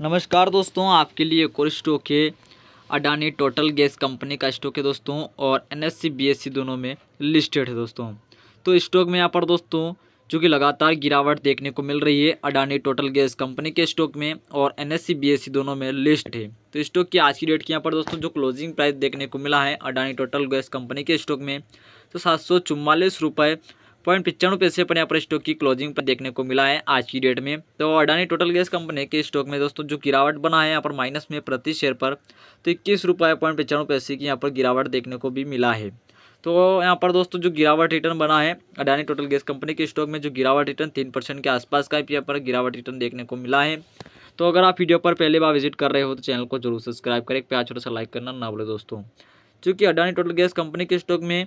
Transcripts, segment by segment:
नमस्कार दोस्तों आपके लिए एक और स्टॉक है अडानी टोटल गैस कंपनी का स्टॉक है दोस्तों और एन एस दोनों में लिस्टेड है दोस्तों तो स्टॉक में यहाँ पर दोस्तों जो कि लगातार गिरावट देखने को मिल रही है अडानी टोटल गैस कंपनी के स्टॉक में और एन एस दोनों में लिस्ट है तो स्टॉक की आज की डेट की यहाँ पर दोस्तों जो क्लोजिंग प्राइस देखने को मिला है अडानी टोटल गैस कंपनी के स्टॉक में तो सात सौ रुपये पॉइंट पिचानु पैसे अपने यहाँ पर स्टॉक की क्लोजिंग पर देखने को मिला है आज की डेट में तो अडानी टोटल गैस कंपनी के स्टॉक में दोस्तों जो गिरावट बना है यहाँ पर माइनस में प्रति शेयर पर तो इक्कीस रुपये पॉइंट पचानवे पैसे की यहाँ पर गिरावट देखने को भी मिला है तो यहाँ पर दोस्तों जो गिरावट रिटर्न बना है अडानी टोटल गैस कंपनी के स्टॉक में जो गिरावट रिटर्न तीन परसेंट के आसपास का यहाँ पर गिरावट रिटर्न देखने को मिला है तो अगर आप वीडियो पर पहली बार विजिट कर रहे हो तो चैनल को जरूर सब्सक्राइब करें प्याज छोटा सा लाइक करना ना बोले दोस्तों क्योंकि अडानी टोटल गैस कंपनी के स्टॉक में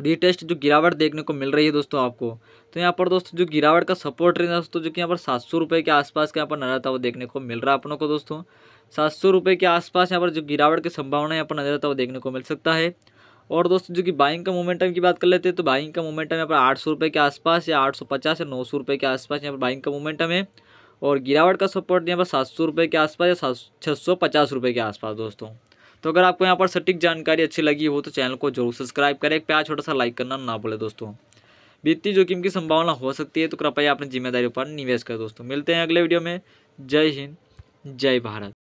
रीटेस्ट जो गिरावट देखने को मिल रही है दोस्तों आपको तो यहाँ पर दोस्तों जो गिरावट का सपोर्ट रेंज है दोस्तों जो कि यहाँ पर सात सौ रुपये के आसपास का यहाँ पर नजर आता हुआ देखने को मिल रहा है अपनों को दोस्तों सात सौ रुपये के आसपास यहाँ पर जो गिरावट की संभावना यहाँ पर नजर आता हुआ देखने को मिल सकता है और दोस्तों जो कि बाइंग का मोमेंटम की बात कर लेते हैं तो बाइंग का मोमेंटम यहाँ पर आठ सौ रुपये के आसपास या आठ सौ पचास या नौ सौ रुपये के आसपास यहाँ पर बाइंग का मोमेंटम है और गिरावट का सपोर्ट यहाँ पर सात सौ रुपये के आसपास या सात छः सौ पचास रुपये के आसपास दोस्तों तो अगर आपको यहाँ पर सटीक जानकारी अच्छी लगी हो तो चैनल को जरूर सब्सक्राइब करें प्यार छोटा सा लाइक करना ना बोले दोस्तों वित्तीय जोखिम की संभावना हो सकती है तो कृपया अपनी जिम्मेदारी पर निवेश करें दोस्तों मिलते हैं अगले वीडियो में जय हिंद जय भारत